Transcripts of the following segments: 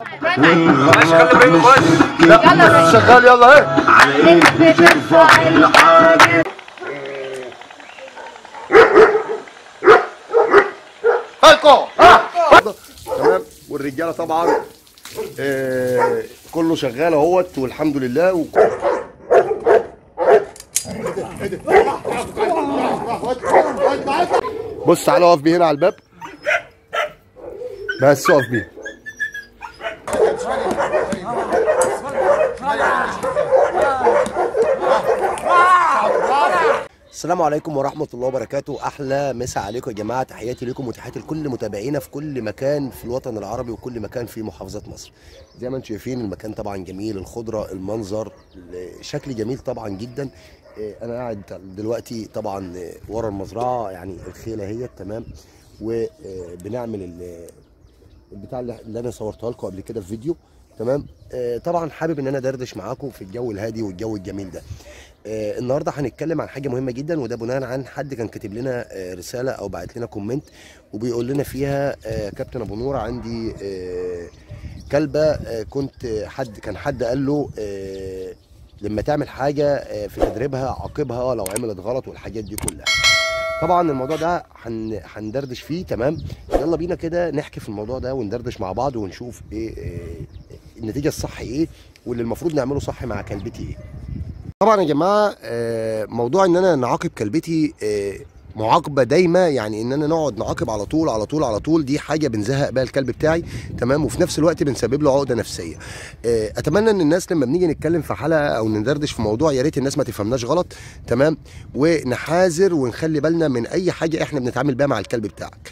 شغال يلا تمام والرجاله طبعا كله شغال اهوت والحمد لله بص تعالى اقف بيه هنا على الباب بس اقف بيه السلام عليكم ورحمة الله وبركاته أحلى مساء عليكم يا جماعة تحياتي لكم وتحياتي لكل متابعينا في كل مكان في الوطن العربي وكل مكان في محافظات مصر زي ما انتم شايفين المكان طبعا جميل الخضرة المنظر شكل جميل طبعا جدا آه، أنا قاعد دلوقتي طبعا آه، ورا المزرعة يعني الخيلة هي تمام وبنعمل البتاع اللي أنا صورتها لكم قبل كده في فيديو تمام آه، طبعا حابب ان انا دردش معاكم في الجو الهادي والجو الجميل ده آه، النهارده هنتكلم عن حاجه مهمه جدا وده بناء عن حد كان كاتب لنا آه، رساله او بعت لنا كومنت وبيقول لنا فيها آه، كابتن ابو نور عندي كلبه كنت حد كان حد قال له لما تعمل حاجه في تدريبها عاقبها لو عملت غلط والحاجات دي كلها طبعا الموضوع ده هندردش حن... فيه تمام يلا بينا كده نحكي في الموضوع ده وندردش مع بعض ونشوف ايه, إيه النتيجه الصح ايه واللي المفروض نعمله صح مع كلبتي ايه طبعا يا جماعه آه، موضوع ان انا نعاقب كلبتي آه، معاقبه دايمه يعني ان انا نقعد نعاقب على طول على طول على طول دي حاجه بنزهق بها الكلب بتاعي تمام وفي نفس الوقت بنسبب له عقده نفسيه آه، اتمنى ان الناس لما بنيجي نتكلم في حلقه او ندردش في موضوع يا ريت الناس ما تفهمناش غلط تمام ونحاذر ونخلي بالنا من اي حاجه احنا بنتعامل بيها مع الكلب بتاعك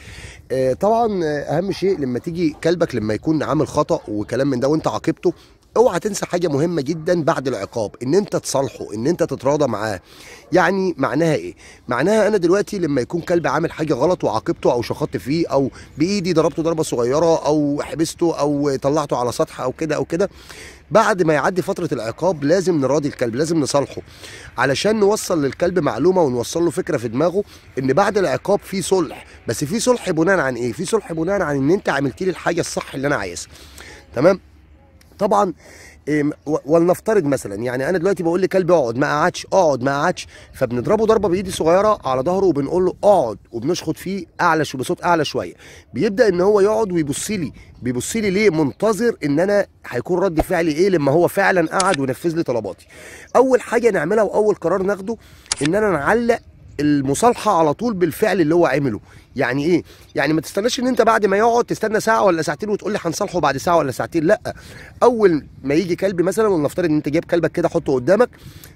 طبعا اهم شيء لما تيجي كلبك لما يكون عامل خطا وكلام من ده وانت عاقبته اوعى تنسى حاجه مهمه جدا بعد العقاب ان انت تصالحه ان انت تتراضى معاه يعني معناها ايه معناها انا دلوقتي لما يكون كلب عامل حاجه غلط وعاقبته او شخطت فيه او بايدي ضربته ضربه صغيره او حبسته او طلعته على سطح او كده او كده بعد ما يعدي فتره العقاب لازم نراضي الكلب لازم نصالحه علشان نوصل للكلب معلومه ونوصل له فكره في دماغه ان بعد العقاب في صلح بس في صلح بناء عن ايه في صلح بناء عن ان انت عملت لي الحاجه الصح اللي انا عايزها تمام طبعا ولنفترض مثلا يعني انا دلوقتي بقول لكلب اقعد ما قعدش اقعد ما قعدش فبنضربه ضربه بايدي صغيره على ظهره وبنقول له اقعد وبنشخط فيه اعلى شو بصوت اعلى شويه بيبدا ان هو يقعد ويبص لي بيبص لي ليه منتظر ان انا هيكون رد فعلي ايه لما هو فعلا قعد ونفذ لي طلباتي اول حاجه نعملها واول قرار ناخده ان انا نعلق المصالحه على طول بالفعل اللي هو عمله يعني ايه يعني ما تستناش ان انت بعد ما يقعد تستنى ساعه ولا ساعتين وتقول لي هنصالحه بعد ساعه ولا ساعتين لا اول ما يجي كلب مثلا ولنفترض ان انت جايب كلبك كده حطه قدامك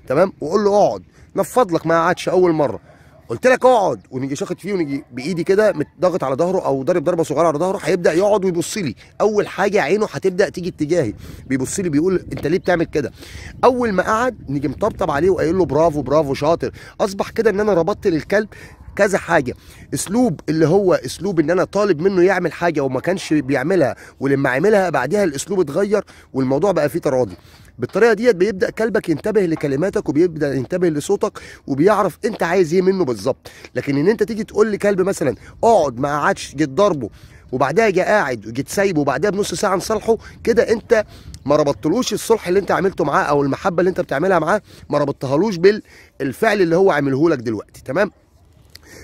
تمام وقول له اقعد نفض لك ما قعدش اول مره قلت لك اقعد ونيجي شاخد فيه ونيجي بايدي كده متضغط على ظهره او ضارب ضربه صغيره على ظهره هيبدا يقعد ويبص لي اول حاجه عينه هتبدا تيجي اتجاهي بيبص لي بيقول انت ليه بتعمل كده اول ما قعد نيجي مطبطب عليه وقايل له برافو برافو شاطر اصبح كده ان انا ربطت للكلب كذا حاجه اسلوب اللي هو اسلوب ان انا طالب منه يعمل حاجه وما كانش بيعملها ولما عملها بعدها الاسلوب اتغير والموضوع بقى فيه تراضي بالطريقه ديت بيبدا كلبك ينتبه لكلماتك وبيبدا ينتبه لصوتك وبيعرف انت عايز ايه منه بالظبط لكن ان انت تيجي تقول لكلب مثلا اقعد ما قعدش جيت ضربه وبعدها جه قاعد وجيت سايبه وبعدها بنص ساعه نصالحه كده انت ما ربطتلوش الصلح اللي انت عملته معاه او المحبه اللي انت بتعملها معاه ما ربطتهالوش بالفعل اللي هو عملهولك دلوقتي تمام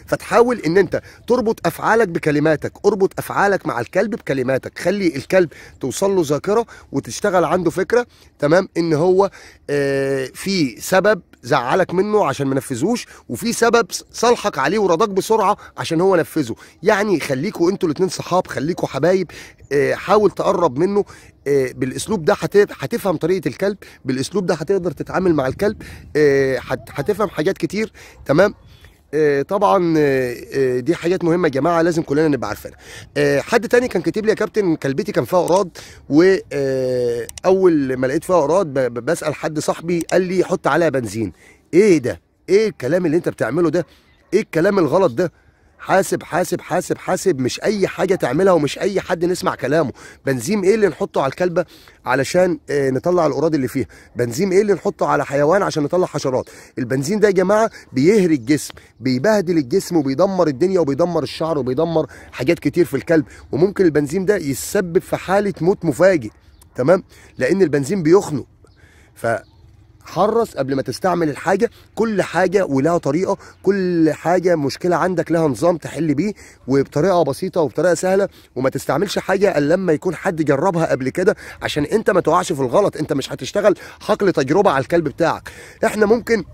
فتحاول ان انت تربط افعالك بكلماتك اربط افعالك مع الكلب بكلماتك خلي الكلب توصل له ذاكره وتشتغل عنده فكره تمام ان هو آه في سبب زعلك منه عشان ما نفذوش وفي سبب صالحك عليه ورضاك بسرعه عشان هو نفذه يعني خليكوا انتوا الاثنين صحاب خليكوا حبايب آه حاول تقرب منه آه بالاسلوب ده هتفهم طريقه الكلب بالاسلوب ده هتقدر تتعامل مع الكلب آه، هتفهم آه حاجات كتير تمام آه، طبعا آه، آه، دي حاجات مهمه يا جماعه لازم كلنا نبقى عارفينها حد تاني كان كاتب لي يا كابتن كلبتي كان فيها اقراض واول ما لقيت فيها اقراض بسال حد صاحبي قال لي حط عليها بنزين ايه ده ايه الكلام اللي انت بتعمله ده ايه الكلام الغلط ده حاسب حاسب حاسب حاسب مش اي حاجه تعملها ومش اي حد نسمع كلامه بنزيم ايه اللي نحطه على الكلبه علشان آه، نطلع الاوراد اللي فيها بنزيم ايه اللي نحطه على حيوان عشان نطلع حشرات البنزين ده يا جماعه بيهري الجسم بيبهدل الجسم وبيدمر الدنيا وبيدمر الشعر وبيدمر حاجات كتير في الكلب وممكن البنزين ده يسبب في حاله موت مفاجئ تمام لان البنزين بيخنق ف حرص قبل ما تستعمل الحاجه كل حاجه ولها طريقه كل حاجه مشكله عندك لها نظام تحل بيه وبطريقه بسيطه وبطريقه سهله وما تستعملش حاجه الا لما يكون حد جربها قبل كده عشان انت ما تقعش في الغلط انت مش هتشتغل حقل تجربه على الكلب بتاعك احنا ممكن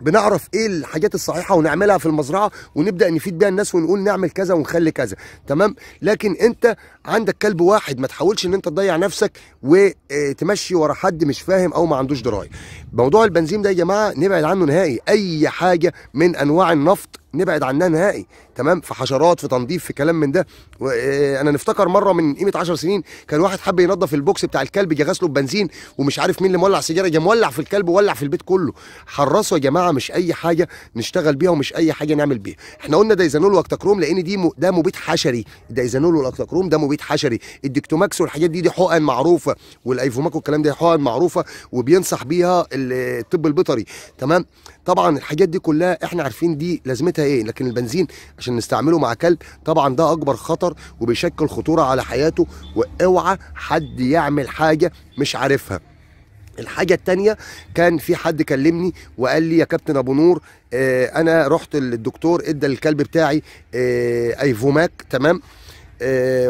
بنعرف ايه الحاجات الصحيحه ونعملها في المزرعه ونبدا نفيد بيها الناس ونقول نعمل كذا ونخلي كذا تمام لكن انت عندك كلب واحد ما تحاولش ان انت تضيع نفسك وتمشي آه، ورا حد مش فاهم او ما عندوش درايه موضوع البنزين ده يا جماعه نبعد عنه نهائي اي حاجه من انواع النفط نبعد عنها نهائي تمام في حشرات في تنظيف في كلام من ده آه، انا نفتكر مره من قيمه 10 سنين كان واحد حب ينظف البوكس بتاع الكلب جه غسله ببنزين ومش عارف مين اللي مولع سيجاره جه مولع في الكلب وولع في البيت كله حرصوا يا جماعه مش اي حاجه نشتغل بيها ومش اي حاجه نعمل بيها احنا قلنا دايزانول واكتاكروم لان دي م... ده مبيد حشري دايزانول واكتاكروم ده مبيد عويد حشري الدكتوماكس والحاجات دي دي حقن معروفه والايفوماك والكلام ده حقن معروفه وبينصح بيها الطب البيطري تمام طبعا الحاجات دي كلها احنا عارفين دي لازمتها ايه لكن البنزين عشان نستعمله مع كلب طبعا ده اكبر خطر وبيشكل خطوره على حياته واوعى حد يعمل حاجه مش عارفها الحاجة التانية كان في حد كلمني وقال لي يا كابتن أبو نور آه أنا رحت للدكتور إدى الكلب بتاعي آه أيفوماك تمام آه،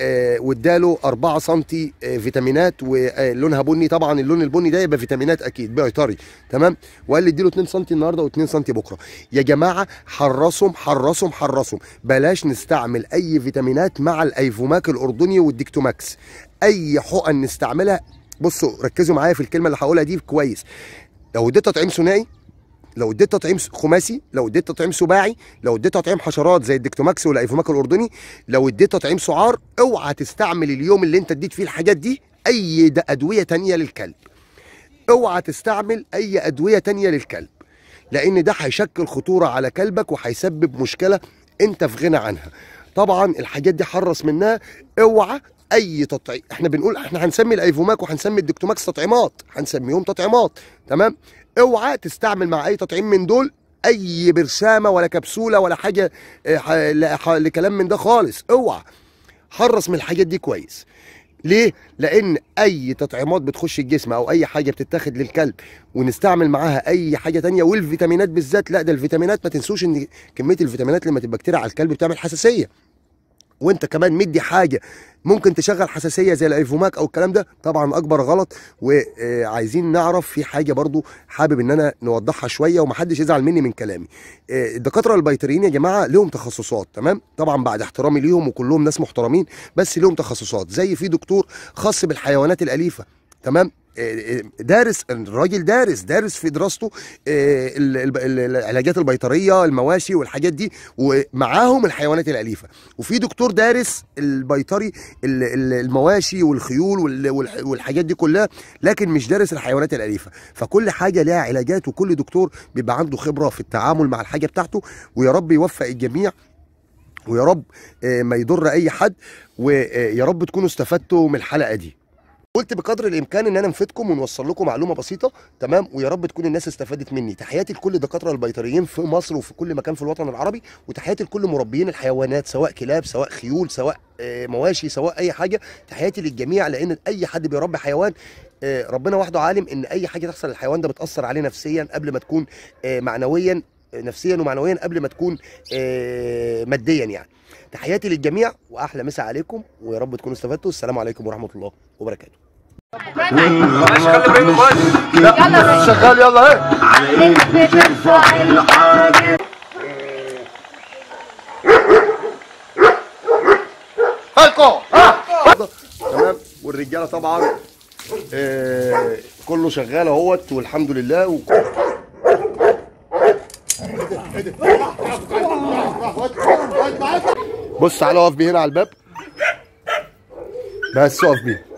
آه، واداله 4 سم آه، فيتامينات ولونها بني طبعا اللون البني ده يبقى فيتامينات اكيد بيطري تمام وقال لي اديله 2 سم النهارده و2 سم بكره يا جماعه حرصهم حرصهم حرصهم بلاش نستعمل اي فيتامينات مع الايفوماك الاردني والديكتوماكس اي حقن نستعملها بصوا ركزوا معايا في الكلمه اللي هقولها دي كويس لو اديتها تطعيم ثنائي لو اديت تطعيم خماسي لو اديت تطعيم سباعي لو اديت تطعيم حشرات زي الدكتوماكس والايفوماك الاردني لو اديت تطعيم سعار اوعى تستعمل اليوم اللي انت اديت فيه الحاجات دي اي ادويه تانية للكلب اوعى تستعمل اي ادويه تانية للكلب لان ده هيشكل خطوره على كلبك وهيسبب مشكله انت في غنى عنها طبعا الحاجات دي حرص منها اوعى اي تطعيم احنا بنقول احنا هنسمي الايفوماك وهنسمي الدكتوماكس تطعيمات هنسميهم تطعيمات تمام اوعى تستعمل مع اي تطعيم من دول اي برشامه ولا كبسوله ولا حاجه آه، لكلام من ده خالص اوعى حرص من الحاجات دي كويس ليه؟ لأن أي تطعيمات بتخش الجسم أو أي حاجة بتتاخد للكلب ونستعمل معاها أي حاجة تانية والفيتامينات بالذات لا ده الفيتامينات ما تنسوش إن كمية الفيتامينات لما تبقى كتيرة على الكلب بتعمل حساسية وانت كمان مدي حاجه ممكن تشغل حساسيه زي الايفوماك او الكلام ده طبعا اكبر غلط وعايزين نعرف في حاجه برضو حابب ان انا نوضحها شويه ومحدش يزعل مني من كلامي آه، الدكاتره البيطريين يا جماعه لهم تخصصات تمام طبعا بعد احترامي ليهم وكلهم ناس محترمين بس لهم تخصصات زي في دكتور خاص بالحيوانات الاليفه تمام آه، آه، دارس الراجل دارس دارس في دراسته آه، العلاجات البيطريه المواشي والحاجات دي ومعاهم الحيوانات الاليفه وفي دكتور دارس البيطري المواشي والخيول والحاجات دي كلها لكن مش دارس الحيوانات الاليفه فكل حاجه لها علاجات وكل دكتور بيبقى عنده خبره في التعامل مع الحاجه بتاعته ويا رب يوفق الجميع ويا رب ما يضر اي حد ويا رب تكونوا استفدتوا من الحلقه دي قلت بقدر الامكان ان انا نفيدكم ونوصل لكم معلومه بسيطه تمام ويا رب تكون الناس استفادت مني تحياتي لكل دكاتره البيطريين في مصر وفي كل مكان في الوطن العربي وتحياتي لكل مربيين الحيوانات سواء كلاب سواء خيول سواء آه، مواشي سواء اي حاجه تحياتي للجميع لان اي حد بيربي حيوان آه، ربنا وحده عالم ان اي حاجه تحصل للحيوان ده بتاثر عليه نفسيا قبل ما تكون آه، معنويا نفسيا ومعنويا قبل ما تكون ماديا يعني تحياتي للجميع واحلى مسا عليكم ويا رب تكونوا استفدتوا السلام عليكم ورحمه الله وبركاته خلي يلا شغال يلا تمام والرجاله طبعا آه، كله شغال اهوت والحمد لله بص تعالى اقف بيه هنا على الباب بس اقف بيه